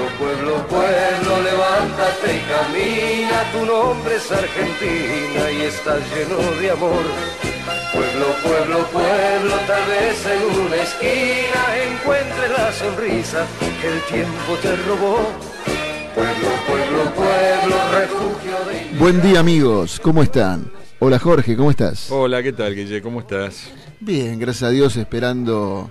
Pueblo, pueblo, pueblo, levántate y camina, tu nombre es Argentina y estás lleno de amor. Pueblo, pueblo, pueblo, tal vez en una esquina encuentre la sonrisa que el tiempo te robó. Pueblo, pueblo, pueblo, refugio de... Buen día amigos, ¿cómo están? Hola Jorge, ¿cómo estás? Hola, ¿qué tal Guille? ¿Cómo estás? Bien, gracias a Dios, esperando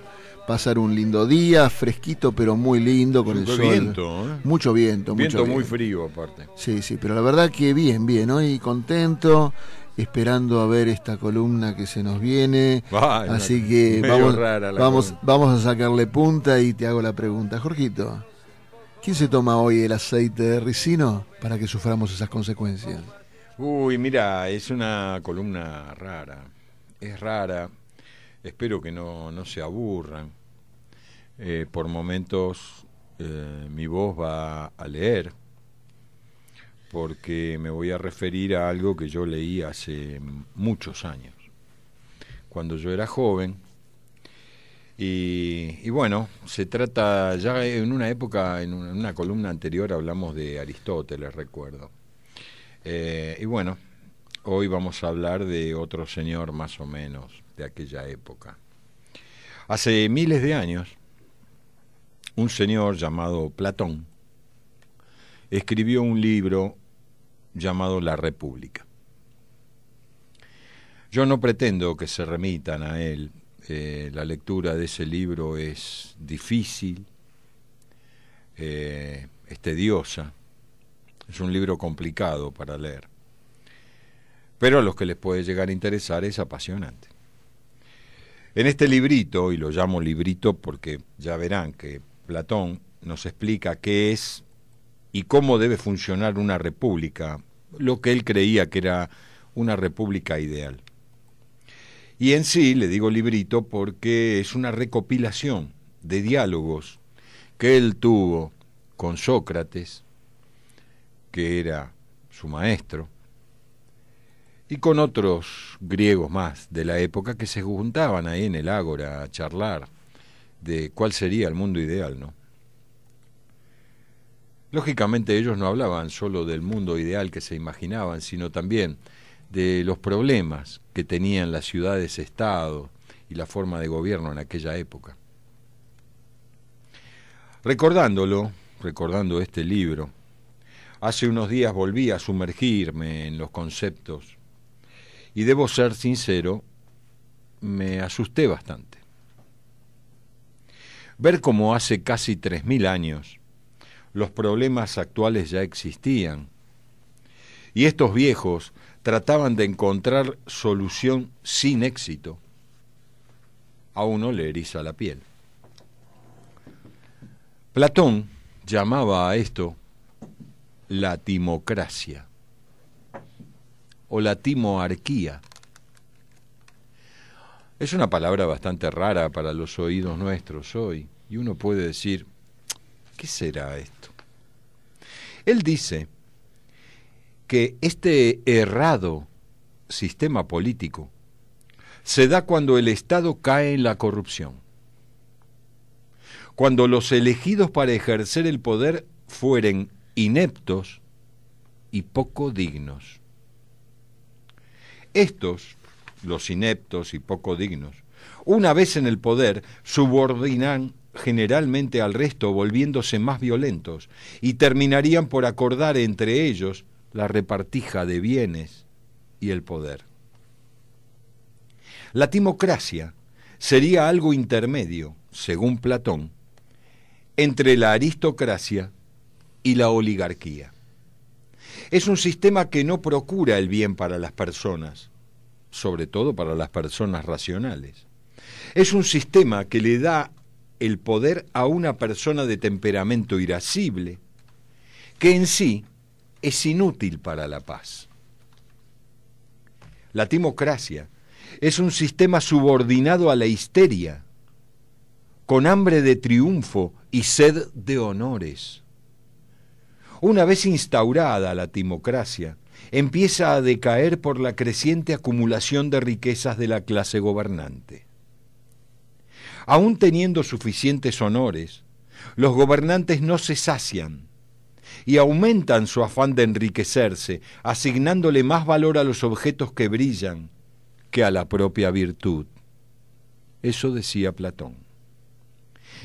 pasar un lindo día, fresquito pero muy lindo con el sol. ¿eh? Viento, Mucho viento, viento muy frío aparte. Sí, sí, pero la verdad que bien, bien, hoy contento esperando a ver esta columna que se nos viene. Ah, Así que vamos, vamos, vamos, a sacarle punta y te hago la pregunta. Jorgito, ¿quién se toma hoy el aceite de ricino para que suframos esas consecuencias? Uy, mira, es una columna rara. Es rara. Espero que no, no se aburran. Eh, por momentos eh, mi voz va a leer, porque me voy a referir a algo que yo leí hace muchos años, cuando yo era joven. Y, bueno, se trata, ya en una época, en una, columna anterior hablamos de Aristóteles, recuerdo. Eh, y bueno, hoy vamos a hablar de otro señor más o menos de aquella época. Hace miles de años, un señor llamado Platón escribió un libro llamado La República. Yo no pretendo que se remitan a él, eh, la lectura de ese libro es difícil, eh, es tediosa, es un libro complicado para leer, pero a los que les puede llegar a interesar es apasionante. En este librito, y lo llamo librito porque ya verán que Platón nos explica qué es y cómo debe funcionar una república, lo que él creía que era una república ideal. Y en sí, le digo librito porque es una recopilación de diálogos que él tuvo con Sócrates, que era su maestro, y con otros griegos más de la época que se juntaban ahí en el ágora a charlar de cuál sería el mundo ideal, ¿no? Lógicamente ellos no hablaban solo del mundo ideal que se imaginaban, sino también de los problemas que tenían las ciudades-estado y la forma de gobierno en aquella época. Recordándolo, recordando este libro, hace unos días volví a sumergirme en los conceptos y debo ser sincero, me asusté bastante ver cómo hace casi 3.000 años los problemas actuales ya existían. Y estos viejos trataban de encontrar solución sin éxito. A uno le eriza la piel. Platón llamaba a esto la timocracia o la timoarquía es una palabra bastante rara para los oídos nuestros hoy, y uno puede decir, ¿qué será esto? Él dice que este errado sistema político se da cuando el Estado cae en la corrupción, cuando los elegidos para ejercer el poder fueren ineptos y poco dignos. Estos los ineptos y poco dignos. Una vez en el poder, subordinan generalmente al resto, volviéndose más violentos, y terminarían por acordar entre ellos la repartija de bienes y el poder. La timocracia sería algo intermedio, según Platón, entre la aristocracia y la oligarquía. Es un sistema que no procura el bien para las personas, sobre todo para las personas racionales. Es un sistema que le da el poder a una persona de temperamento irascible, que en sí es inútil para la paz. La timocracia es un sistema subordinado a la histeria, con hambre de triunfo y sed de honores. Una vez instaurada la timocracia, empieza a decaer por la creciente acumulación de riquezas de la clase gobernante. Aún teniendo suficientes honores, los gobernantes no se sacian y aumentan su afán de enriquecerse, asignándole más valor a los objetos que brillan que a la propia virtud. Eso decía Platón.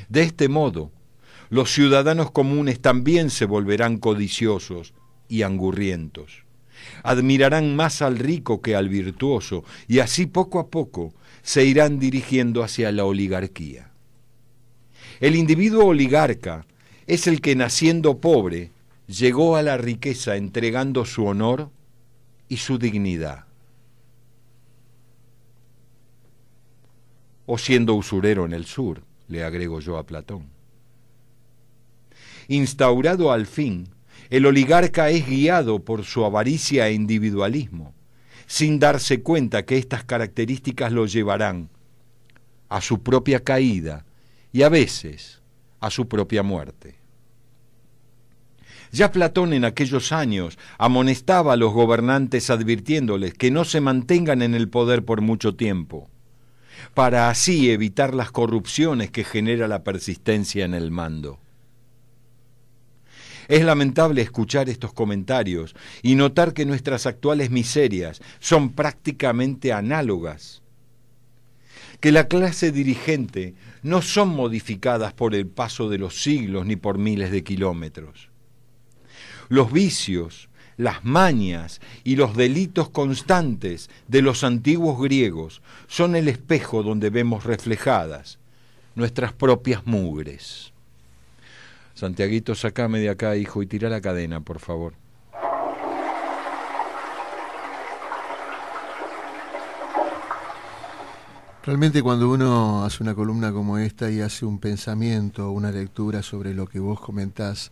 De este modo, los ciudadanos comunes también se volverán codiciosos y angurrientos admirarán más al rico que al virtuoso, y así poco a poco se irán dirigiendo hacia la oligarquía. El individuo oligarca es el que naciendo pobre llegó a la riqueza entregando su honor y su dignidad. O siendo usurero en el sur, le agrego yo a Platón. Instaurado al fin el oligarca es guiado por su avaricia e individualismo, sin darse cuenta que estas características lo llevarán a su propia caída y a veces a su propia muerte. Ya Platón en aquellos años amonestaba a los gobernantes advirtiéndoles que no se mantengan en el poder por mucho tiempo, para así evitar las corrupciones que genera la persistencia en el mando. Es lamentable escuchar estos comentarios y notar que nuestras actuales miserias son prácticamente análogas, que la clase dirigente no son modificadas por el paso de los siglos ni por miles de kilómetros. Los vicios, las mañas y los delitos constantes de los antiguos griegos son el espejo donde vemos reflejadas nuestras propias mugres. Santiaguito, sacame de acá, hijo, y tira la cadena, por favor. Realmente cuando uno hace una columna como esta y hace un pensamiento, una lectura sobre lo que vos comentás,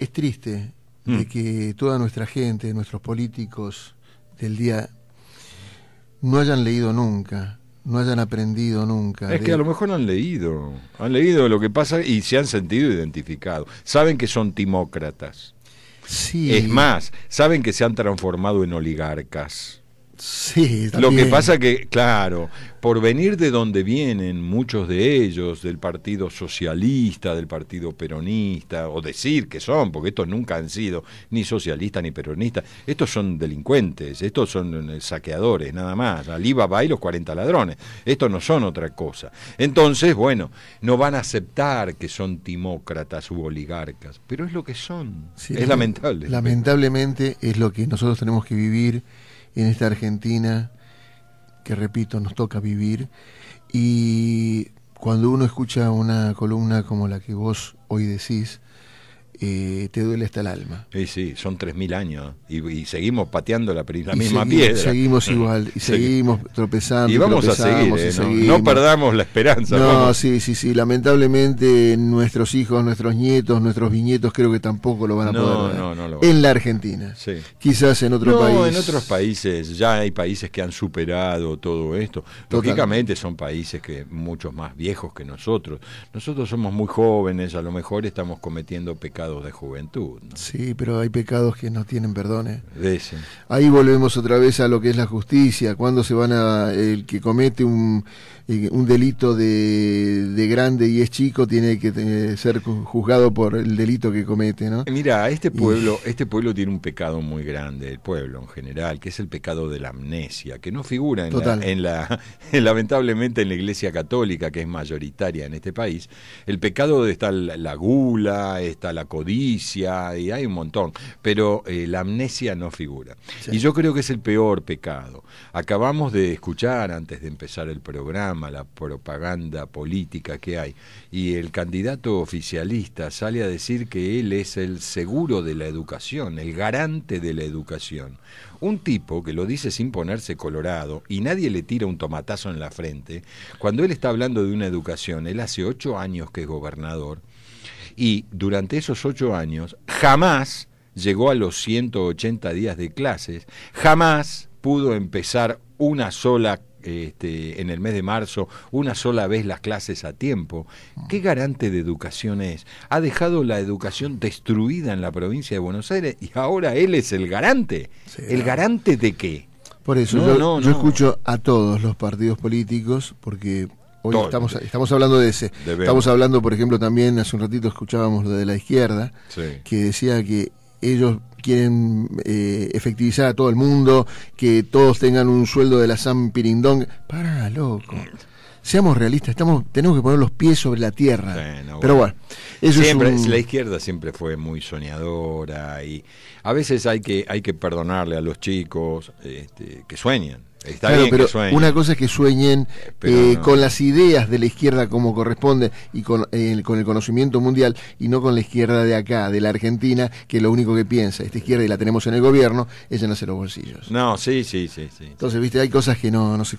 es triste de mm. que toda nuestra gente, nuestros políticos del día, no hayan leído nunca no hayan aprendido nunca. Es que a lo mejor han leído, han leído lo que pasa y se han sentido identificados. Saben que son timócratas. Sí. Es más, saben que se han transformado en oligarcas. Sí, Lo que pasa que, claro, por venir de donde vienen muchos de ellos, del Partido Socialista, del Partido Peronista, o decir que son, porque estos nunca han sido ni socialistas ni peronistas, estos son delincuentes, estos son eh, saqueadores, nada más, Aliba va y los 40 ladrones, estos no son otra cosa. Entonces, bueno, no van a aceptar que son timócratas u oligarcas, pero es lo que son, es lamentable. Lamentablemente es lo que nosotros tenemos que vivir en esta Argentina que, repito, nos toca vivir. Y cuando uno escucha una columna como la que vos hoy decís, te duele hasta el alma. Sí, sí, son 3.000 años y, seguimos pateando la, misma piedra. Seguimos ah. igual, y seguimos tropezando. Y vamos a seguir, ¿eh? no, perdamos la esperanza. No, sí, sí, sí, lamentablemente nuestros hijos, nuestros nietos, nuestros viñetos creo que tampoco lo van a poder ver. No, en la Argentina. Sí. Quizás en otro país. No, en otros países, ya hay países que han superado todo esto. Lógicamente son países que muchos más viejos que nosotros. Nosotros somos muy jóvenes, a lo mejor estamos cometiendo pecados de juventud. Sí, pero hay pecados que no tienen perdones. ¿eh? Ahí volvemos otra vez a lo que es la justicia. Cuando se van a. El que comete un, eh, un delito de, de, grande y es chico tiene que ser juzgado por el delito que comete, ¿no? Eh, Mira, este pueblo, este pueblo tiene un pecado muy grande, el pueblo en general, que es el pecado de la amnesia, que no figura en, la, en la, lamentablemente en la Iglesia Católica, que es mayoritaria en este país. El pecado de estar la gula, está la codicia, y hay un montón, pero eh, la amnesia no figura. Y yo creo que es el peor pecado. Acabamos de escuchar antes de empezar el programa la propaganda política que hay, y el candidato oficialista sale a decir que él es el seguro de la educación, el garante de la educación. Un tipo que lo dice sin ponerse colorado y nadie le tira un tomatazo en la frente, cuando él está hablando de una educación, él hace ocho años que es gobernador, y durante esos ocho años jamás llegó a los 180 días de clases, jamás pudo empezar una sola este, en el mes de marzo, una sola vez las clases a tiempo. ¿Qué garante de educación es? Ha dejado la educación destruida en la provincia de Buenos Aires y ahora él es el garante. ¿El garante de qué? Por eso yo, escucho a todos los partidos políticos, porque estamos, estamos hablando de ese. Estamos hablando, por ejemplo, también hace un ratito escuchábamos lo de la izquierda, que decía que ellos quieren eh, efectivizar a todo el mundo, que todos tengan un sueldo de la San Pirindong. Pará, loco. Seamos realistas, estamos, tenemos que poner los pies sobre la tierra. Pero bueno, eso siempre, la izquierda siempre fue muy soñadora y a veces hay que, hay que perdonarle a los chicos este, que sueñan Está pero una cosa es que sueñen eh, eh, con las ideas de la izquierda como corresponde y eh, con, el conocimiento mundial y no con la izquierda de acá, de la Argentina, que lo único que piensa, esta izquierda y la tenemos en el gobierno, es llenarse los bolsillos. No, sí, sí, sí. sí Entonces, viste, hay cosas que no, no se